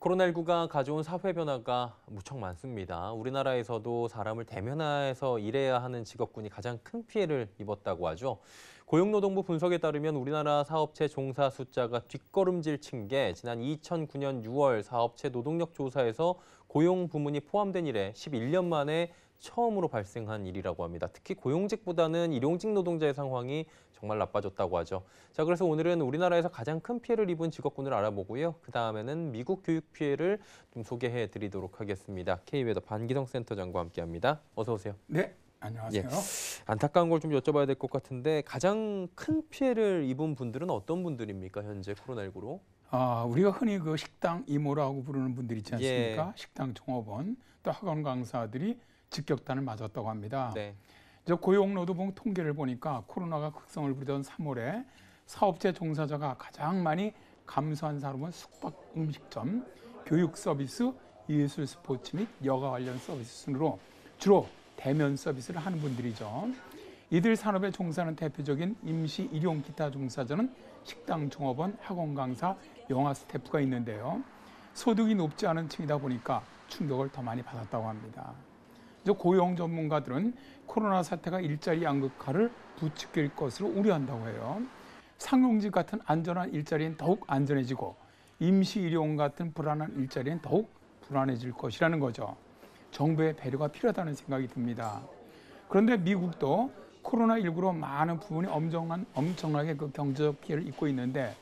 코로나19가 가져온 사회 변화가 무척 많습니다. 우리나라에서도 사람을 대면화해서 일해야 하는 직업군이 가장 큰 피해를 입었다고 하죠. 고용노동부 분석에 따르면 우리나라 사업체 종사 숫자가 뒷걸음질 친 게 지난 2009년 6월 사업체 노동력 조사에서 고용 부문이 포함된 이래 11년 만에 처음으로 발생한 일이라고 합니다. 특히 고용직보다는 일용직 노동자의 상황이 정말 나빠졌다고 하죠. 자, 그래서 오늘은 우리나라에서 가장 큰 피해를 입은 직업군을 알아보고요. 그 다음에는 미국 교육 피해를 좀 소개해 드리도록 하겠습니다. K웨더 반기성 센터장과 함께 합니다. 어서 오세요. 네. 안녕하세요. 예. 안타까운 걸 좀 여쭤봐야 될 것 같은데 가장 큰 피해를 입은 분들은 어떤 분들입니까? 현재 코로나19로? 아, 우리가 흔히 그 식당 이모라고 부르는 분들 있지 예. 않습니까? 예. 식당 종업원 또 학원 강사들이 직격탄을 맞았다고 합니다. 네. 이제 고용노동부 통계를 보니까 코로나가 극성을 부리던 3월에 사업체 종사자가 가장 많이 감소한 사람은 숙박 음식점, 교육 서비스, 예술 스포츠 및 여가 관련 서비스 순으로 주로 대면 서비스를 하는 분들이죠. 이들 산업에 종사하는 대표적인 임시 일용 기타 종사자는 식당 종업원, 학원 강사, 영화 스태프가 있는데요. 소득이 높지 않은 층이다 보니까 충격을 더 많이 받았다고 합니다. 그래서 고용 전문가들은 코로나 사태가 일자리 양극화를 부추길 것으로 우려한다고 해요. 상용직 같은 안전한 일자리는 더욱 안전해지고 임시 일용 같은 불안한 일자리는 더욱 불안해질 것이라는 거죠. 정부의 배려가 필요하다는 생각이 듭니다. 그런데 미국도 코로나19로 많은 부분이 엄청난, 엄청나게 그 경제적 피해를 입고 있는데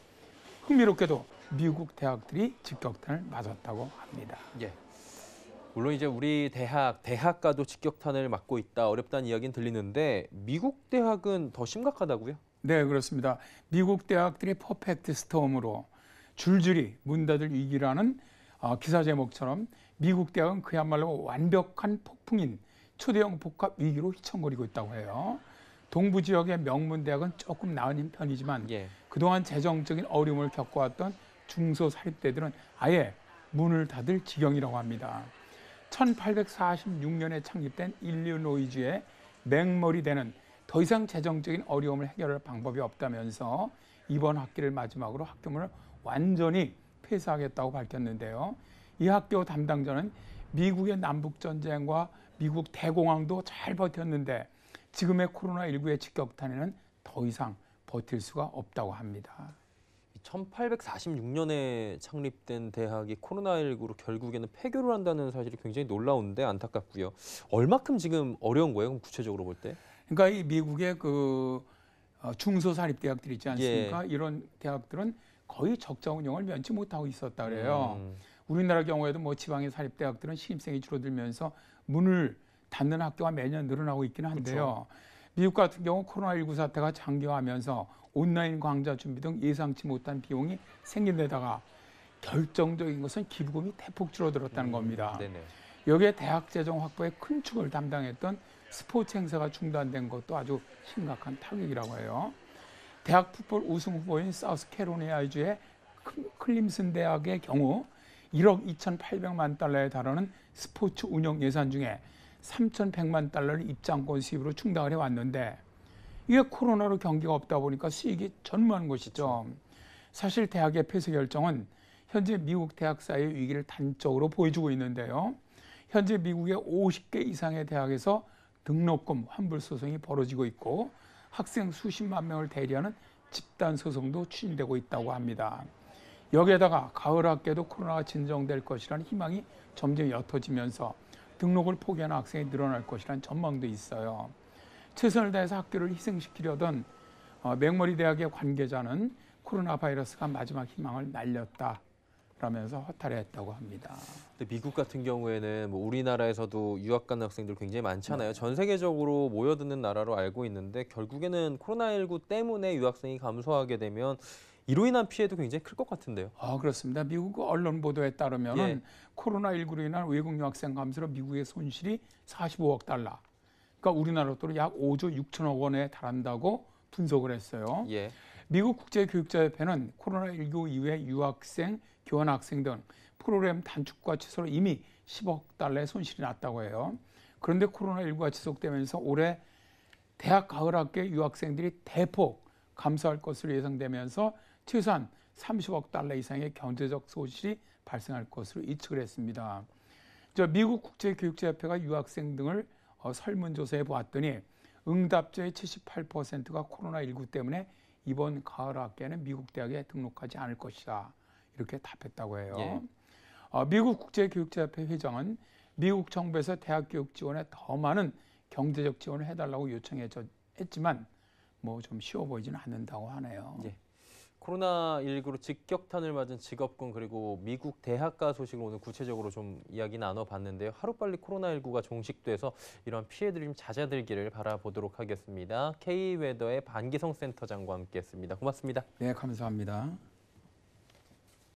흥미롭게도 미국 대학들이 직격탄을 맞았다고 합니다. 예. 물론 이제 우리 대학 대학가도 직격탄을 맞고 있다 어렵다는 이야기는 들리는데 미국 대학은 더 심각하다고요? 네 그렇습니다. 미국 대학들이 퍼펙트 스톰으로 줄줄이 문 닫을 위기라는 아, 기사 제목처럼 미국 대학은 그야말로 완벽한 폭풍인 초대형 복합 위기로 휘청거리고 있다고 해요. 동부 지역의 명문 대학은 조금 나은 편이지만 예. 그동안 재정적인 어려움을 겪어왔던 중소 사립대들은 아예 문을 닫을 지경이라고 합니다. 1846년에 창립된 일리노이즈의 맹머리 되는 더 이상 재정적인 어려움을 해결할 방법이 없다면서 이번 학기를 마지막으로 학교문을 완전히 폐쇄하겠다고 밝혔는데요. 이 학교 담당자는 미국의 남북전쟁과 미국 대공황도 잘 버텼는데 지금의 코로나19의 직격탄에는 더 이상 버틸 수가 없다고 합니다. 1846년에 창립된 대학이 코로나19로 결국에는 폐교를 한다는 사실이 굉장히 놀라운데 안타깝고요. 얼마큼 지금 어려운 거예요? 그럼 구체적으로 볼 때? 그러니까 이 미국의 그 어, 중소사립 대학들 있지 않습니까? 예. 이런 대학들은 거의 적자 운영을 면치 못하고 있었다 그래요. 음. 우리나라 경우에도 뭐 지방의 사립 대학들은 신입생이 줄어들면서 문을 닫는 학교가 매년 늘어나고 있기는 한데요. 그렇죠. 미국 같은 경우 코로나19 사태가 장기화하면서 온라인 강좌 준비 등 예상치 못한 비용이 생긴 데다가 결정적인 것은 기부금이 대폭 줄어들었다는 음, 겁니다. 네 여기에 대학 재정 확보에 큰 축을 담당했던 스포츠 행사가 중단된 것도 아주 심각한 타격이라고 해요. 대학 풋볼 우승 후보인 사우스캐롤리아주의 클림슨 대학의 경우 1억 2,800만 달러에 달하는 스포츠 운영 예산 중에 3,100만 달러를 입장권 수입으로 충당을 해왔는데 이게 코로나로 경기가 없다 보니까 수익이 전무한 것이죠. 사실 대학의 폐쇄 결정은 현재 미국 대학사의 위기를 단적으로 보여주고 있는데요. 현재 미국의 50개 이상의 대학에서 등록금 환불 소송이 벌어지고 있고 학생 수십만 명을 대리하는 집단 소송도 추진되고 있다고 합니다. 여기에다가 가을 학기에도 코로나가 진정될 것이라는 희망이 점점 옅어지면서 등록을 포기하는 학생이 늘어날 것이란 전망도 있어요. 최선을 다해서 학교를 희생시키려던 어, 맹머리 대학의 관계자는 코로나 바이러스가 마지막 희망을 날렸다. 라면서 허탈해했다고 합니다. 근데 미국 같은 경우에는 뭐 우리나라에서도 유학 간 학생들 굉장히 많잖아요. 네. 전 세계적으로 모여드는 나라로 알고 있는데 결국에는 코로나19 때문에 유학생이 감소하게 되면 이로 인한 피해도 굉장히 클 것 같은데요. 아 그렇습니다. 미국 언론 보도에 따르면 예. 코로나19로 인한 외국 유학생 감소로 미국의 손실이 45억 달러, 그러니까 우리나라 돈으로 약 5조 6천억 원에 달한다고 분석을 했어요. 예. 미국 국제교육자협회는 코로나19 이후에 유학생, 교환학생 등 프로그램 단축과 취소로 이미 10억 달러의 손실이 났다고 해요. 그런데 코로나19가 지속되면서 올해 대학 가을 학교 유학생들이 대폭 감소할 것으로 예상되면서 최소한 30억 달러 이상의 경제적 손실이 발생할 것으로 예측을 했습니다. 저 미국 국제교육자협회가 유학생 등을 어, 설문조사해 보았더니 응답자의 78%가 코로나19 때문에 이번 가을 학기에는 미국 대학에 등록하지 않을 것이다. 이렇게 답했다고 해요. 예. 어, 미국 국제교육자협회 회장은 미국 정부에서 대학 교육 지원에 더 많은 경제적 지원을 해달라고 요청했지만 뭐 좀 쉬워 보이지는 않는다고 하네요. 예. 코로나19로 직격탄을 맞은 직업군 그리고 미국 대학가 소식을 오늘 구체적으로 좀 이야기 나눠봤는데요. 하루빨리 코로나19가 종식돼서 이런 피해들이 좀 잦아들기를 바라보도록 하겠습니다. K웨더의 반기성 센터장과 함께했습니다. 고맙습니다. 네, 감사합니다.